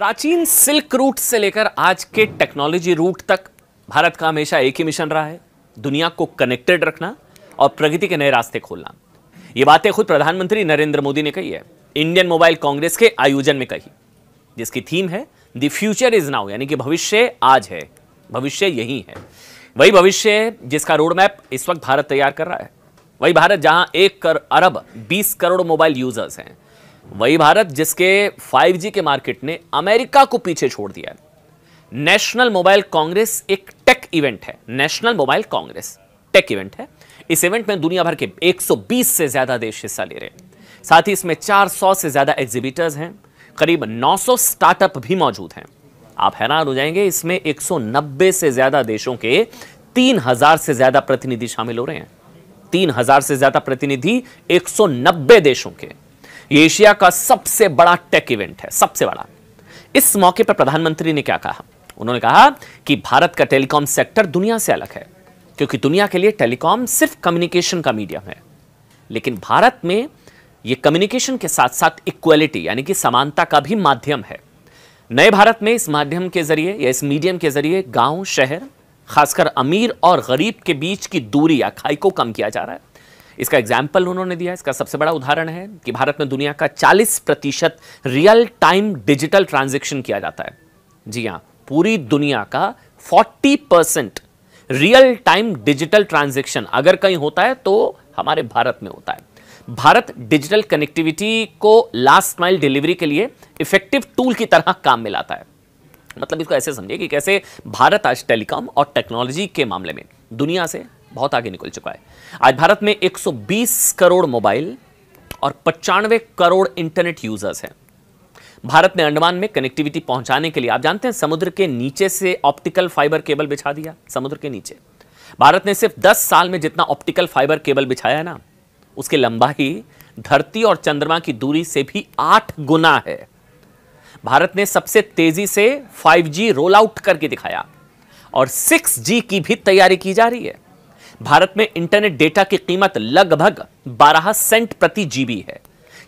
प्राचीन silk route से लेकर आज के टेक्नोलॉजी रूट तक भारत का हमेशा एक ही मिशन रहा है दुनिया को कनेक्टेड रखना और प्रगति के नए रास्ते खोलना ये बातें खुद प्रधानमंत्री नरेंद्र मोदी ने कही है इंडियन मोबाइल कांग्रेस के आयोजन में कही जिसकी थीम है द फ्यूचर इज नाउ यानी कि भविष्य आज है भविष्य यही है वही भविष्य जिसका रोड मैप इस वक्त भारत तैयार कर रहा है वही भारत जहां एक कर अरब बीस करोड़ मोबाइल यूजर्स हैं वही भारत जिसके 5G के मार्केट ने अमेरिका को पीछे छोड़ दिया है नेशनल मोबाइल कांग्रेस एक टेक इवेंट है National Mobile Congress tech event है इस इवेंट में दुनिया भर के 120 से ज्यादा देश हिस्सा ले रहे हैं साथ ही इसमें 400 से ज्यादा एग्जिबिटर्स हैं करीब 900 स्टार्टअप भी मौजूद हैं आप हैरान हो जाएंगे इसमें 190 से ज्यादा देशों के 3000 से ज्यादा प्रतिनिधि शामिल हो रहे हैं 3000 से ज्यादा प्रतिनिधि 190 देशों के एशिया का सबसे बड़ा टेक इवेंट है सबसे बड़ा इस मौके पर प्रधानमंत्री ने क्या कहा उन्होंने कहा कि भारत का टेलीकॉम सेक्टर दुनिया से अलग है क्योंकि दुनिया के लिए टेलीकॉम सिर्फ कम्युनिकेशन का मीडियम है लेकिन भारत में यह कम्युनिकेशन के साथ साथ इक्वलिटी यानी कि समानता का भी माध्यम है नए भारत में इस माध्यम के जरिए या इस मीडियम के जरिए गांव शहर खासकर अमीर और गरीब के बीच की दूरी या खाई को कम किया जा रहा है इसका एग्जाम्पल उन्होंने दिया इसका सबसे बड़ा उदाहरण है कि भारत में दुनिया का 40 प्रतिशत रियल टाइम डिजिटल ट्रांजेक्शन किया जाता है जी हाँ पूरी दुनिया का 40 percent real time digital transaction अगर कहीं होता है तो हमारे भारत में होता है भारत डिजिटल कनेक्टिविटी को लास्ट माइल डिलीवरी के लिए इफेक्टिव टूल की तरह काम में लाता है मतलब इसको ऐसे समझिए कि कैसे भारत आज टेलीकॉम और टेक्नोलॉजी के मामले में दुनिया से बहुत आगे निकल चुका है आज भारत में 120 करोड़ मोबाइल और पचानवे करोड़ इंटरनेट यूजर्स हैं भारत ने अंडमान में कनेक्टिविटी पहुंचाने के लिए आप जानते हैं समुद्र के नीचे से ऑप्टिकल फाइबर केबल बिछा दिया समुद्र के नीचे भारत ने सिर्फ 10 साल में जितना ऑप्टिकल फाइबर केबल बिछाया ना उसकी लंबाई धरती और चंद्रमा की दूरी से भी आठ गुना है भारत ने सबसे तेजी से 5G रोल आउट करके दिखाया और 6G की भी तैयारी की जा रही है भारत में इंटरनेट डेटा की कीमत लगभग 12 सेंट प्रति जीबी है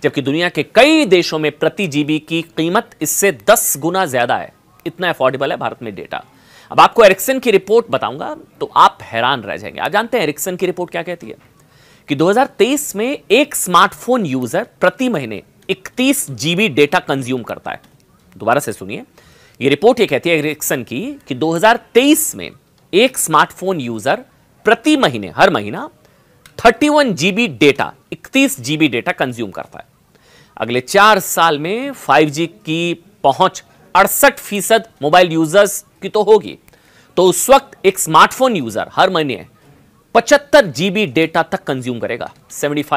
जबकि दुनिया के कई देशों में प्रति जीबी की कीमत इससे 10 गुना ज्यादा है इतना अफोर्डेबल है भारत में डेटा अब आपको एरिक्सन की रिपोर्ट बताऊंगा तो आप हैरान रह जाएंगे आप जानते हैं एरिक्सन की रिपोर्ट क्या कहती है कि 2023 में एक स्मार्टफोन यूजर प्रति महीने 31 जीबी डेटा कंज्यूम करता है दोबारा से सुनिए ये रिपोर्ट ये कहती है एरिक्सन की कि 2023 में एक स्मार्टफोन यूजर प्रति महीने हर महीना 31 जीबी डेटा इकतीस जीबी डेटा कंज्यूम करता है अगले चार साल में 5G की पहुंच अड़सठ फीसद मोबाइल यूजर्स की तो होगी तो उस वक्त एक स्मार्टफोन यूजर हर महीने पचहत्तर जीबी डेटा तक कंज्यूम करेगा 75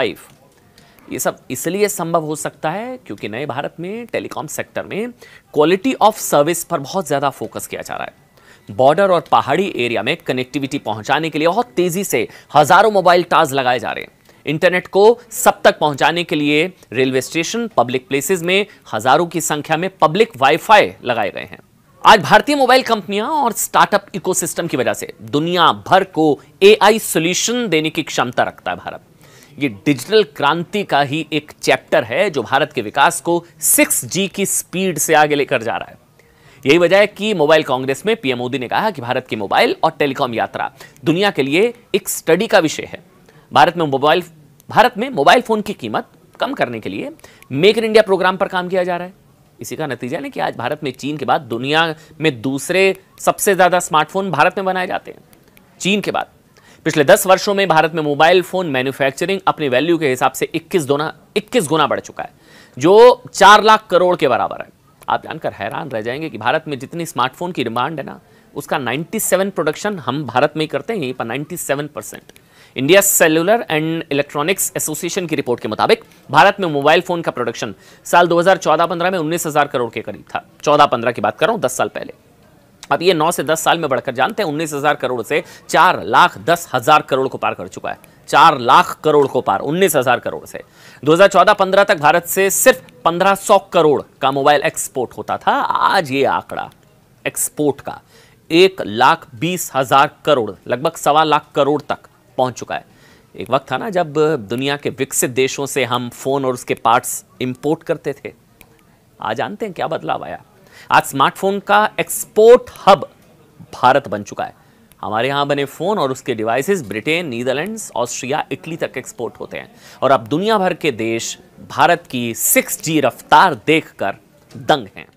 ये सब इसलिए संभव हो सकता है क्योंकि नए भारत में टेलीकॉम सेक्टर में क्वालिटी ऑफ सर्विस पर बहुत ज़्यादा फोकस किया जा रहा है बॉर्डर और पहाड़ी एरिया में कनेक्टिविटी पहुंचाने के लिए बहुत तेजी से हजारों मोबाइल टावर्स लगाए जा रहे हैं इंटरनेट को सब तक पहुंचाने के लिए रेलवे स्टेशन पब्लिक प्लेसेस में हजारों की संख्या में पब्लिक वाईफाई लगाए गए हैं आज भारतीय मोबाइल कंपनियां और स्टार्टअप इकोसिस्टम की वजह से दुनिया भर को एआई सॉल्यूशन देने की क्षमता रखता है भारत ये डिजिटल क्रांति का ही एक चैप्टर है जो भारत के विकास को सिक्स की स्पीड से आगे लेकर जा रहा है यही वजह है कि मोबाइल कांग्रेस में पीएम मोदी ने कहा कि भारत की मोबाइल और टेलीकॉम यात्रा दुनिया के लिए एक स्टडी का विषय है भारत में मोबाइल भारत में मोबाइल फोन की कीमत कम करने के लिए मेक इन इंडिया प्रोग्राम पर काम किया जा रहा है इसी का नतीजा है कि आज भारत में चीन के बाद दुनिया में दूसरे सबसे ज़्यादा स्मार्टफोन भारत में बनाए जाते हैं चीन के बाद पिछले दस वर्षों में भारत में मोबाइल फ़ोन मैन्युफैक्चरिंग अपने वैल्यू के हिसाब से 21 गुना 21 गुना बढ़ चुका है जो चार लाख करोड़ के बराबर है आप जानकर हैरान रह जाएंगे कि भारत में जितनी स्मार्टफोन की डिमांड है ना उसका 97 प्रोडक्शन हम भारत में ही करते हैं यहीं पर 97 percent India Cellular and Electronics Association की रिपोर्ट के मुताबिक भारत में मोबाइल फोन का प्रोडक्शन साल 2014-15 में 19,000 करोड़ के करीब था 14-15 की बात कर रहा हूँ दस साल पहले अब ये 9 से 10 साल में बढ़कर जानते हैं 19,000 करोड़ से चार लाख दस हजार करोड़ को पार कर चुका है चार लाख करोड़ को पार उन्नीस हजार करोड़ से 2014-15 तक भारत से सिर्फ 1500 करोड़ का मोबाइल एक्सपोर्ट होता था आज ये आंकड़ा एक्सपोर्ट का एक लाख बीस हजार करोड़ लगभग सवा लाख करोड़ तक पहुंच चुका है एक वक्त था ना जब दुनिया के विकसित देशों से हम फोन और उसके पार्ट्स इंपोर्ट करते थे आज जानते हैं क्या बदलाव आया आज स्मार्टफोन का एक्सपोर्ट हब भारत बन चुका है हमारे यहाँ बने फ़ोन और उसके devices Britain Netherlands Austria Italy तक एक्सपोर्ट होते हैं और अब दुनिया भर के देश भारत की सिक्स जी रफ्तार देखकर दंग हैं